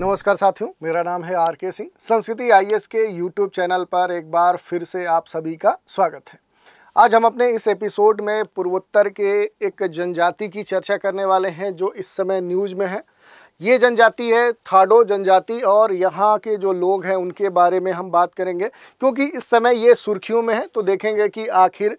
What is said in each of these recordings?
नमस्कार साथियों मेरा नाम है आर के सिंह संस्कृति आई के यूट्यूब चैनल पर एक बार फिर से आप सभी का स्वागत है आज हम अपने इस एपिसोड में पूर्वोत्तर के एक जनजाति की चर्चा करने वाले हैं जो इस समय न्यूज में है ये जनजाति है थाडो जनजाति और यहाँ के जो लोग हैं उनके बारे में हम बात करेंगे क्योंकि इस समय ये सुर्खियों में है तो देखेंगे कि आखिर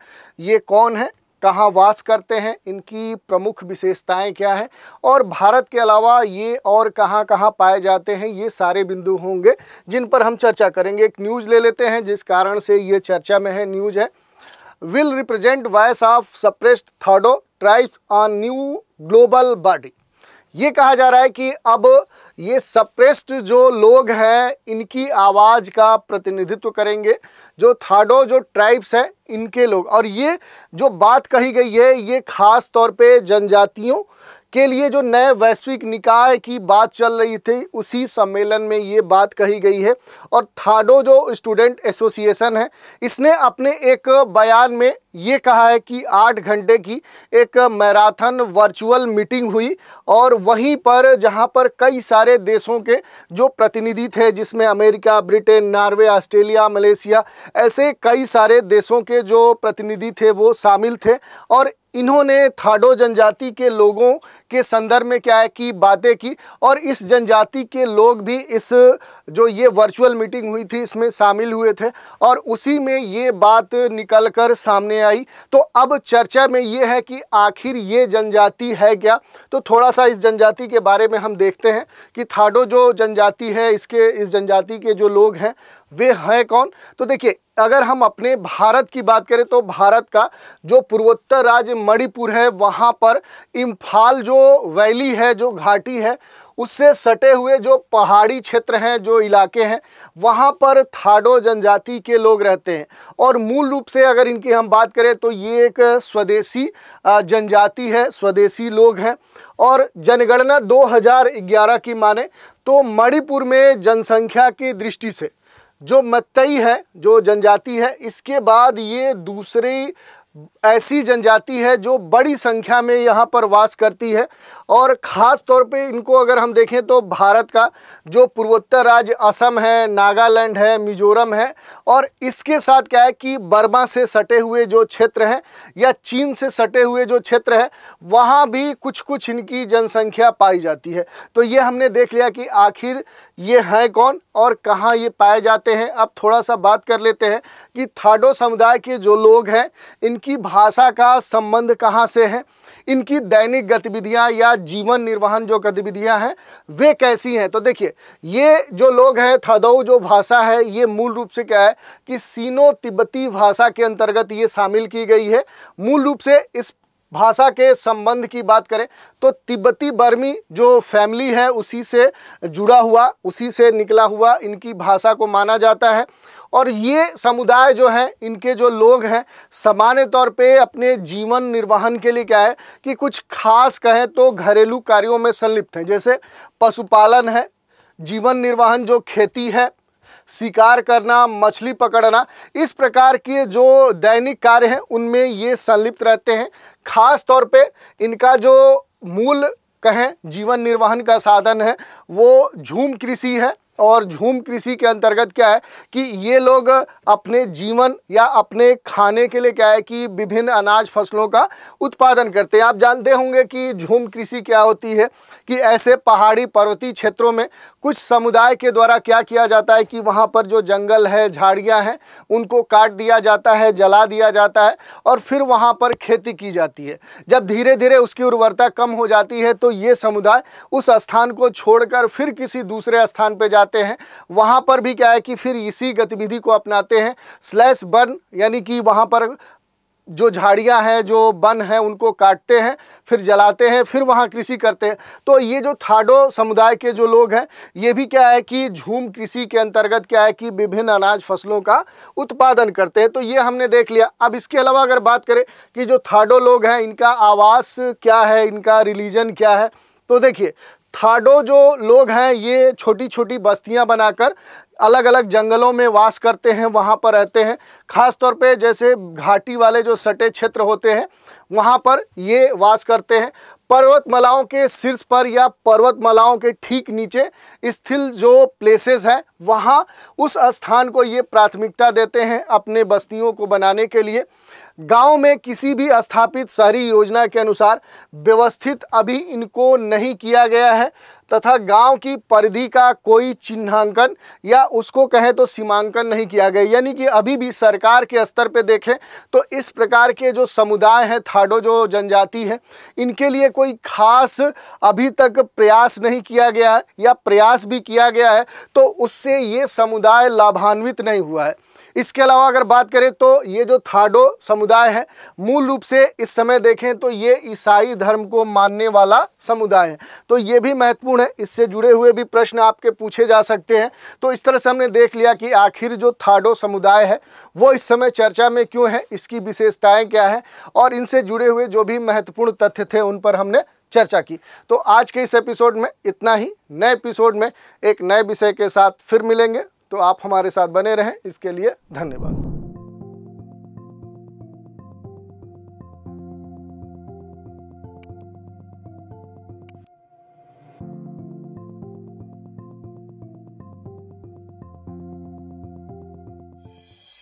ये कौन है कहाँ वास करते हैं इनकी प्रमुख विशेषताएं क्या हैं और भारत के अलावा ये और कहाँ कहाँ पाए जाते हैं ये सारे बिंदु होंगे जिन पर हम चर्चा करेंगे एक न्यूज़ ले लेते हैं जिस कारण से ये चर्चा में है न्यूज़ है will represent voice of suppressed third tribe on new global body ये कहा जा रहा है कि अब ये सप्रेस्ड जो लोग हैं इनकी आवाज़ का प्रतिनिधित्व करेंगे जो थाडो जो ट्राइब्स हैं इनके लोग और ये जो बात कही गई है ये खास तौर पे जनजातियों के लिए जो नए वैश्विक निकाय की बात चल रही थी उसी सम्मेलन में ये बात कही गई है और थाडो जो स्टूडेंट एसोसिएशन है इसने अपने एक बयान में ये कहा है कि आठ घंटे की एक मैराथन वर्चुअल मीटिंग हुई और वहीं पर जहां पर कई सारे देशों के जो प्रतिनिधि थे जिसमें America Britain Norway Australia Malaysia ऐसे कई सारे देशों के जो प्रतिनिधि थे वो शामिल थे और इन्होंने थाडो जनजाति के लोगों के संदर्भ में क्या है कि बातें की और इस जनजाति के लोग भी इस जो ये वर्चुअल मीटिंग हुई थी इसमें शामिल हुए थे और उसी में ये बात निकलकर सामने आई तो अब चर्चा में ये है कि आखिर ये जनजाति है क्या तो थोड़ा सा इस जनजाति के बारे में हम देखते हैं कि थाडो जो जनजाति है इसके इस जनजाति के जो लोग हैं वे हैं कौन तो देखिए अगर हम अपने भारत की बात करें तो भारत का जो पूर्वोत्तर राज्य मणिपुर है वहाँ पर इम्फाल जो वैली है जो घाटी है उससे सटे हुए जो पहाड़ी क्षेत्र हैं जो इलाके हैं वहाँ पर थाडो जनजाति के लोग रहते हैं और मूल रूप से अगर इनकी हम बात करें तो ये एक स्वदेशी जनजाति है स्वदेशी लोग हैं और जनगणना 2011 की माने तो मणिपुर में जनसंख्या की दृष्टि से जो मत्तई है जो जनजाति है इसके बाद ये दूसरी ऐसी जनजाति है जो बड़ी संख्या में यहाँ पर वास करती है और ख़ास तौर पे इनको अगर हम देखें तो भारत का जो पूर्वोत्तर राज्य असम है नागालैंड है मिजोरम है और इसके साथ क्या है कि बर्मा से सटे हुए जो क्षेत्र हैं या चीन से सटे हुए जो क्षेत्र है वहाँ भी कुछ कुछ इनकी जनसंख्या पाई जाती है तो ये हमने देख लिया कि आखिर ये हैं कौन और कहाँ ये पाए जाते हैं अब थोड़ा सा बात कर लेते हैं कि थाडो समुदाय के जो लोग हैं इन इनकी भाषा का संबंध कहाँ से है इनकी दैनिक गतिविधियाँ या जीवन निर्वहन जो गतिविधियाँ हैं वे कैसी हैं तो देखिए ये जो लोग हैं थदौ जो भाषा है ये मूल रूप से क्या है कि सीनो तिब्बती भाषा के अंतर्गत ये शामिल की गई है मूल रूप से इस भाषा के संबंध की बात करें तो तिब्बती बर्मी जो फैमिली है उसी से जुड़ा हुआ उसी से निकला हुआ इनकी भाषा को माना जाता है और ये समुदाय जो हैं इनके जो लोग हैं सामान्य तौर पे अपने जीवन निर्वाहन के लिए क्या है कि कुछ खास कहें तो घरेलू कार्यों में संलिप्त हैं जैसे पशुपालन है जीवन निर्वाहन जो खेती है शिकार करना मछली पकड़ना इस प्रकार के जो दैनिक कार्य हैं उनमें ये संलिप्त रहते हैं खास तौर पे इनका जो मूल कहें जीवन निर्वहन का साधन है वो झूम कृषि है और झूम कृषि के अंतर्गत क्या है कि ये लोग अपने जीवन या अपने खाने के लिए क्या है कि विभिन्न अनाज फसलों का उत्पादन करते हैं आप जानते होंगे कि झूम कृषि क्या होती है कि ऐसे पहाड़ी पर्वतीय क्षेत्रों में कुछ समुदाय के द्वारा क्या किया जाता है कि वहाँ पर जो जंगल है झाड़ियाँ हैं उनको काट दिया जाता है जला दिया जाता है और फिर वहाँ पर खेती की जाती है जब धीरे धीरे उसकी उर्वरता कम हो जाती है तो ये समुदाय उस स्थान को छोड़कर फिर किसी दूसरे स्थान पर जाता जाते हैं वहाँ पर भी क्या है कि फिर इसी गतिविधि को अपनाते हैं स्लैश बर्न यानी कि वहाँ पर जो झाड़ियाँ हैं जो वन हैं उनको काटते हैं फिर जलाते हैं फिर वहाँ कृषि करते हैं तो ये जो थाडो समुदाय के जो लोग हैं ये भी क्या है कि झूम कृषि के अंतर्गत क्या है कि विभिन्न अनाज फसलों का उत्पादन करते हैं तो ये हमने देख लिया अब इसके अलावा अगर बात करें कि जो थाडो लोग हैं इनका आवास क्या है इनका रिलीजन क्या है तो देखिए थाडो जो लोग हैं ये छोटी छोटी बस्तियां बनाकर अलग अलग जंगलों में वास करते हैं वहाँ पर रहते हैं ख़ास तौर पे जैसे घाटी वाले जो सटे क्षेत्र होते हैं वहाँ पर ये वास करते हैं पर्वतमालाओं के शीर्ष पर या पर्वतमालाओं के ठीक नीचे स्थिल जो प्लेसेस हैं वहाँ उस स्थान को ये प्राथमिकता देते हैं अपने बस्तियों को बनाने के लिए गांव में किसी भी स्थापित शहरी योजना के अनुसार व्यवस्थित अभी इनको नहीं किया गया है तथा गांव की परिधि का कोई चिन्हांकन या उसको कहें तो सीमांकन नहीं किया गया यानी कि अभी भी सरकार के स्तर पर देखें तो इस प्रकार के जो समुदाय हैं थाडो जो जनजाति है इनके लिए कोई खास अभी तक प्रयास नहीं किया गया है या प्रयास भी किया गया है तो उससे ये समुदाय लाभान्वित नहीं हुआ है इसके अलावा अगर बात करें तो ये जो थाडो समुदाय है मूल रूप से इस समय देखें तो ये ईसाई धर्म को मानने वाला समुदाय है तो ये भी महत्वपूर्ण है इससे जुड़े हुए भी प्रश्न आपके पूछे जा सकते हैं तो इस तरह से हमने देख लिया कि आखिर जो थाडो समुदाय है वो इस समय चर्चा में क्यों है इसकी विशेषताएँ क्या हैं और इनसे जुड़े हुए जो भी महत्वपूर्ण तथ्य थे उन पर हमने चर्चा की तो आज के इस एपिसोड में इतना ही नए एपिसोड में एक नए विषय के साथ फिर मिलेंगे तो आप हमारे साथ बने रहें इसके लिए धन्यवाद